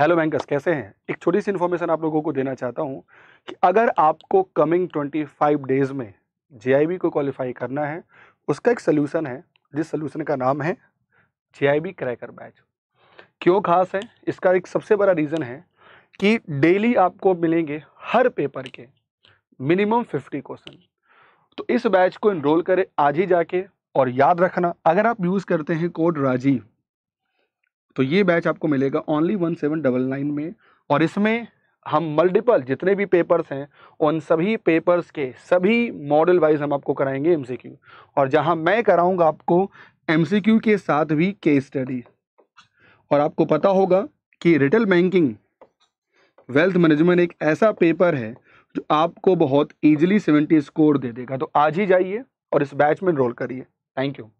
hello bankers कैसे हैं एक छोटी सी इन्फॉर्मेशन आप लोगों को देना चाहता हूं कि अगर आपको कमिंग 25 डेज़ में जे को क्वालिफाई करना है उसका एक सोल्यूशन है जिस सोल्यूशन का नाम है जे क्रैकर बैच क्यों खास है इसका एक सबसे बड़ा रीज़न है कि डेली आपको मिलेंगे हर पेपर के मिनिमम फिफ्टी क्वेश्चन तो इस बैच को इनरोल करें आज ही जाके और याद रखना अगर आप यूज़ करते हैं कोड राजीव तो ये बैच आपको मिलेगा only one seven double nine में और इसमें हम मल्टीपल जितने भी पेपर्स हैं उन सभी पेपर्स के सभी मॉडल वाइज हम आपको कराएंगे एमसीक्यू और जहां मैं कराऊंगा आपको एमसीक्यू के साथ भी केस स्टडी और आपको पता होगा कि रिटेल बैंकिंग वेल्थ मैनेजमेंट एक ऐसा पेपर है जो आपको बहुत ईजिली सेवेंटी स्कोर दे देगा तो आज ही जाइए और इस बैच में इनरोल करिए थैंक यू